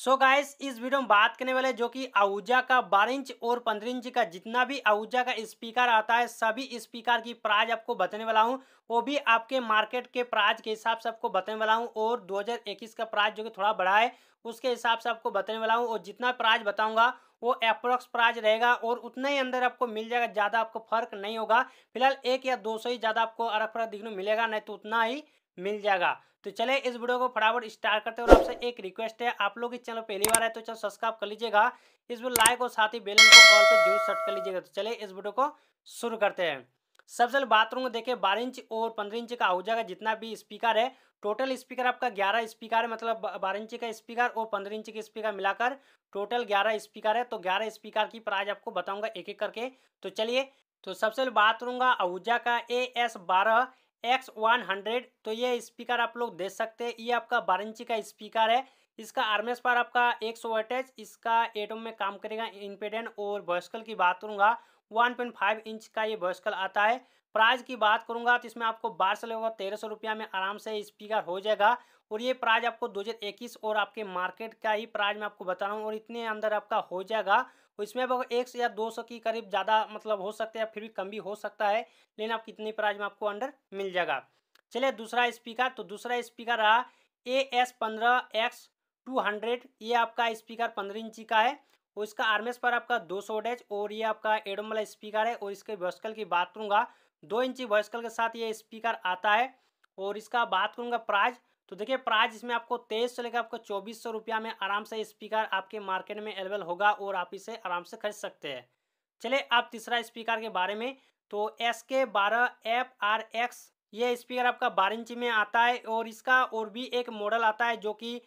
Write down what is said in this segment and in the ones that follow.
सो so guys इस video में बात करने वाले जो कि आहूजा का बारह इंच और पंद्रह इंच का जितना भी आहूजा का स्पीकर आता है सभी स्पीकर की प्राइज आपको बताने वाला हूँ वो भी आपके मार्केट के प्राइज के हिसाब से आपको बताने वाला हूँ और 2021 का प्राइज जो कि थोड़ा बढ़ा है उसके हिसाब से आपको बताने वाला हूँ और जितना प्राइज बताऊँगा वो अप्रोक्स प्राइज रहेगा और उतना ही अंदर आपको मिल जाएगा ज़्यादा आपको फर्क नहीं होगा फिलहाल एक या दो सौ ही ज़्यादा आपको अरग फरक दिखने मिलेगा नहीं तो उतना ही मिल जाएगा तो चले इस वीडियो को फटाफट स्टार्ट करते हैं और आपसे एक रिक्वेस्ट है आप लोग इस चैनल पहली बार है तो चैनल सब्सक्राइब कर लीजिएगा इस वीडियो लाइक और साथ ही बेलन को कॉल पर जरूर सेट कर लीजिएगा तो चले इस वीडियो को शुरू करते हैं सबसे पहले बात करूँगा देखिए बारह इंच और पंद्रह इंच का हो जाएगा जितना भी स्पीकर है टोटल स्पीकर आपका ग्यारह स्पीकर है मतलब बारह इंच का स्पीकर और पंद्रह इंच का स्पीकर मिलाकर टोटल ग्यारह स्पीकर है तो ग्यारह स्पीकर की प्राइस आपको बताऊंगा एक एक करके तो चलिए तो सबसे पहले बात करूंगा अहूजा का ए एस बारह एक्स वन हंड्रेड तो ये स्पीकर आप लोग देख सकते हैं ये आपका बारह इंची का स्पीकर है इसका आर्मेस पर आपका एक सौ वोल्टेज इसका एटम में काम करेगा इनपेडेंट और वॉयसकल की बात करूँगा वन पॉइंट फाइव इंच का ये वॉयसकल आता है प्राइज की बात करूंगा तो इसमें आपको बारह सौ लगेगा तेरह सौ रुपया में आराम से स्पीकर हो जाएगा और ये प्राइज आपको इक्कीस और आपके मार्केट का ही प्राइज मैं आपको बता रहा हूँ और इतने अंदर आपका हो जाएगा तो इसमें अब एक सौ या दो सौ के करीब ज़्यादा मतलब हो सकते हैं फिर भी कम भी हो सकता है लेकिन आप कितने प्राइज में आपको अंडर मिल जाएगा चलिए दूसरा स्पीकर तो दूसरा स्पीकर रहा ए एस पंद्रह एक्स टू हंड्रेड ये आपका स्पीकर पंद्रह इंची का है और इसका एस पर आपका दो सौ डेज और ये आपका एडम वाला स्पीकर है और इसके वॉइसकल की बात करूँगा दो इंची वॉइसकल के साथ ये स्पीकर आता है और इसका बात करूँगा प्राइज तो देखिए प्राइस इसमें आपको तेईस से लेकर आपको चौबीस सौ रुपया में आराम से स्पीकर आपके मार्केट में अवेलेबल होगा और आप इसे आराम से खरीद सकते हैं चले आप तीसरा स्पीकर के बारे में तो एस के बारह एफ आर एक्स ये स्पीकर आपका बारह इंच में आता है और इसका और भी एक मॉडल आता है जो कि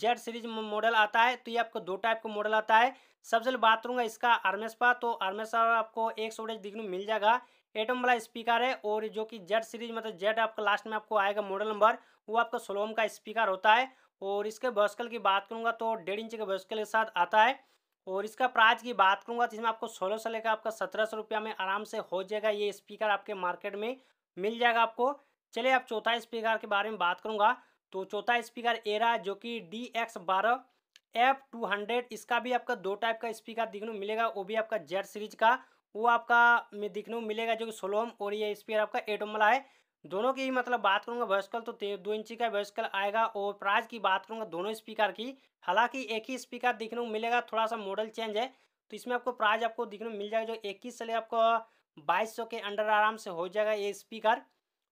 जेड सीरीज मॉडल आता है तो ये आपको दो टाइप का मॉडल आता है सबसे पहले बात करूँगा इसका आर्मेस पर तो आर्मेस पर आपको एक सौ दिखने मिल जाएगा एटम वाला स्पीकर है और जो कि जेड सीरीज मतलब जेड आपका लास्ट में आपको आएगा मॉडल नंबर वो आपका सोलोम का स्पीकर होता है और इसके बस्कल की बात करूँगा तो डेढ़ इंच के बस्कल के साथ आता है और इसका प्राइस की बात करूँगा तो इसमें आपको सोलह सौ लेकर आपका सत्रह सौ रुपया में आराम से हो जाएगा ये स्पीकर आपके मार्केट में मिल जाएगा आपको चलिए आप चौथा स्पीकर के बारे में बात करूँगा तो चौथा स्पीकर एरा जो कि डी एक्स बारह एफ टू हंड्रेड इसका भी आपका दो टाइप का स्पीकर दिखने मिलेगा वो भी आपका जेड सीरीज का वो आपका में को मिलेगा जो कि सोलोम और ये स्पीकर आपका एटोमला है दोनों की ही मतलब बात करूंगा वॉइसकल तो दो इंची का वॉइसकल आएगा और प्राइस की बात करूंगा दोनों स्पीकर की हालांकि एक ही स्पीकर देखने को मिलेगा थोड़ा सा मॉडल चेंज है तो इसमें आपको प्राइस आपको देखने को मिल जाएगा जो इक्कीस से आपको बाईस के अंडर आराम से हो जाएगा ये स्पीकर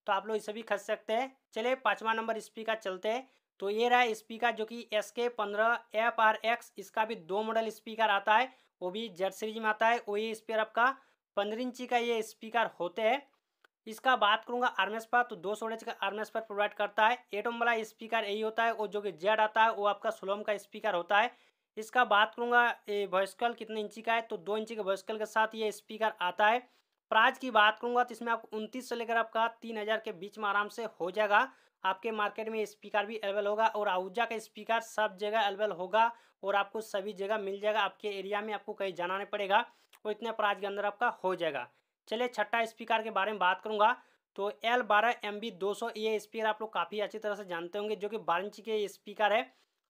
तो आप लोग इसे भी खरीद सकते हैं चले पाँचवा नंबर स्पीकर चलते हैं तो ये रहा स्पीकर जो कि एस के पंद्रह एफ आर एक्स इसका भी दो मॉडल स्पीकर आता है वो भी जेड सीरीज में आता है वो ये स्पीकर आपका पंद्रह इंची का ये स्पीकर होते हैं इसका बात करूंगा आर्मेस पर तो दो सोडेज का आर्मेस पर प्रोवाइड करता है एटम वाला स्पीकर यही होता है और जो कि जेड आता है वो आपका सोलम का स्पीकर होता है इसका बात करूंगा वॉइसकल कितने इंची का है तो दो इंची के वॉइसकल के साथ ये स्पीकर आता है प्राइज की बात करूंगा तो इसमें आप उनतीस से लेकर आपका तीन हज़ार के बीच में आराम से हो जाएगा आपके मार्केट में स्पीकर भी अवेलेबल होगा और आहूजा का स्पीकर सब जगह अवेलेबल होगा और आपको सभी जगह मिल जाएगा आपके एरिया में आपको कहीं जाना नहीं पड़ेगा और इतने प्राइज के अंदर आपका हो जाएगा चलिए छठा स्पीकर के बारे में बात करूंगा तो एल बारह एम बी दो सौ ये स्पीकर आप लोग काफ़ी अच्छी तरह से जानते होंगे जो कि बारह इंच के स्पीकर है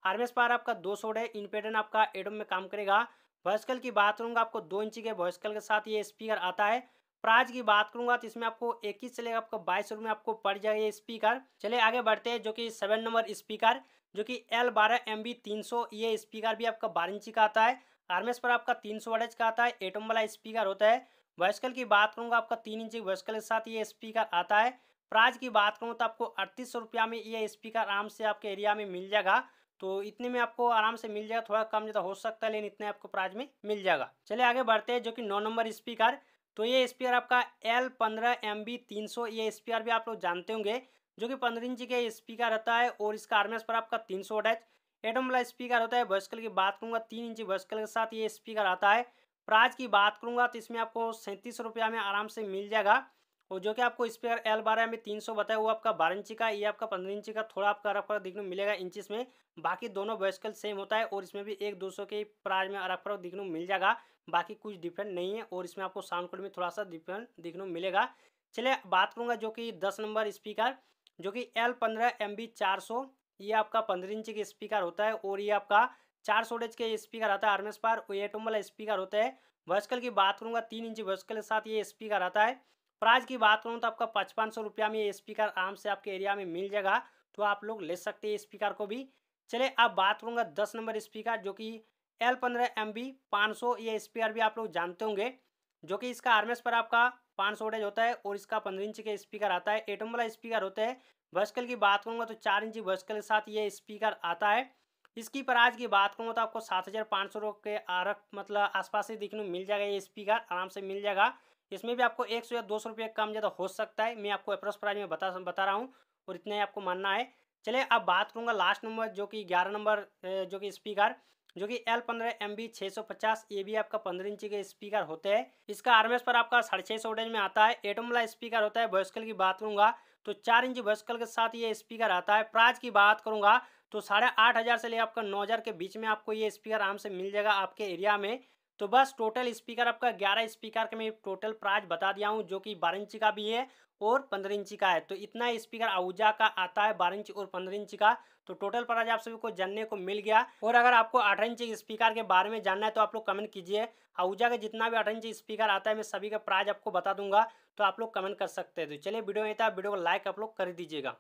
आरमेस पार आपका दो सौ है इनपेडन आपका एडम में काम करेगा वॉइसकल की बात करूंगा आपको दो इंची के वॉइसकल के साथ ये स्पीकर आता है प्राइज की बात करूंगा तो इसमें आपको एक ही चलेगा आपको बाईस में आपको पड़ जाएगा ये स्पीकर चले आगे बढ़ते हैं जो कि सेवन नंबर स्पीकर जो कि एल बारह एम बी तीन सौ ये स्पीकर भी आपका बारह इंची का आता है आरमेस पर आपका तीन सौ का आता है एटम वाला स्पीकर होता है वॉइसकल की बात करूँगा आपका तीन इंच वैसकल के साथ ये स्पीकर आता है प्राइस की बात करूँ तो आपको अड़तीस सौ रुपया में ये स्पीकर आराम से आपके एरिया में मिल जाएगा तो इतने में आपको आराम से मिल जाएगा थोड़ा कम ज़्यादा हो सकता है लेकिन इतने आपको प्राइज में मिल जाएगा चलिए आगे बढ़ते हैं जो कि नौ नंबर स्पीकर तो ये स्पीकर आपका एल पंद्रह एम बी तीन सौ ये स्पीकर भी आप लोग जानते होंगे जो कि पंद्रह इंच के स्पीकर रहता है और इसका आरमेस पर आपका तीन सौ एडम वाला स्पीकर होता है वॉइसकल की बात करूँगा तीन इंच वॉइसकल के साथ ये स्पीकर आता है प्राइज की बात करूँगा तो इसमें आपको सैंतीस रुपया में आराम से मिल जाएगा और जो कि आपको स्पेयर एल बारह में तीन सौ बताया वो आपका बारह इंची का ये आपका पंद्रह इंची का थोड़ा आपका अरब देखने को मिलेगा इंचिस में बाकी दोनों बेस्कल सेम होता है और इसमें भी एक दो सौ के प्राइज में अरब देखने को मिल जाएगा बाकी कुछ डिफरेंट नहीं है और इसमें आपको साउंड कोड में थोड़ा सा डिफरेंट देखने को मिलेगा चलिए बात करूँगा जो कि दस नंबर स्पीकर जो कि एल पंद्रह एम बी चार सौ ये आपका पंद्रह इंची का स्पीकर होता है और ये आपका चार सोडेज के स्पीकर आता है आर्मेस पर वो एटम वाला स्पीकर होता है वर्सकल की बात करूँगा तीन इंची वर्सकल के साथ ये स्पीकर आता है प्राइस की बात करूँ तो आपका पचपन सौ रुपया में ये स्पीकर आराम से आपके एरिया में मिल जाएगा तो आप लोग ले सकते हैं स्पीकर को भी चले अब बात करूँगा दस नंबर स्पीकर जो कि एल पंद्रह एम बी पाँच सौ ये स्पीकर भी आप लोग जानते होंगे जो कि इसका आर्मेस पर आपका पाँच सौ होता है और इसका पंद्रह इंच के स्पीकर आता है एटम वाला स्पीकर होता है वर्सकल की बात करूँगा तो चार इंची वर्सकल के साथ ये स्पीकर आता है इसकी प्राइस की बात करूँ तो आपको सात हज़ार पाँच सौ के आरक मतलब आसपास ही देखने मिल जाएगा ये स्पीकर आराम से मिल जाएगा इसमें भी आपको एक सौ या दो सौ रुपये कम ज़्यादा हो सकता है मैं आपको अप्रोस प्राइज में बता बता रहा हूँ और इतना ही आपको मानना है चलिए अब बात करूँगा लास्ट नंबर जो कि ग्यारह नंबर जो कि स्पीकर जो कि एल पंद्रह एम बी छः सौ पचास ये भी आपका पंद्रह इंची के स्पीकर होते हैं इसका आरएमएस पर आपका साढ़े छः सौ में आता है एटम वाला स्पीकर होता है वॉइसकल की बात करूँगा तो चार इंची वॉइसकल के साथ ये स्पीकर आता है प्राइज की बात करूँगा तो साढ़े आठ हज़ार से ले आपका नौ हज़ार के बीच में आपको ये स्पीकर आराम से मिल जाएगा आपके एरिया में तो बस टोटल स्पीकर आपका ग्यारह स्पीकर का मैं टोटल प्राइस बता दिया हूँ जो कि बारह इंची का भी है और पंद्रह इंची का है तो इतना स्पीकर आउजा का आता है बारह इंच और पंद्रह इंच का तो टोटल प्राइस आप सभी को जानने को मिल गया और अगर आपको अठारह इंच स्पीकर के बारे में जानना है तो आप लोग कमेंट कीजिए आउजा का जितना भी अठारह इंच स्पीकर आता है मैं सभी का प्राइज आपको बता दूंगा तो आप लोग कमेंट कर सकते हैं तो चलिए वीडियो में था वीडियो को लाइक आप लोग कर दीजिएगा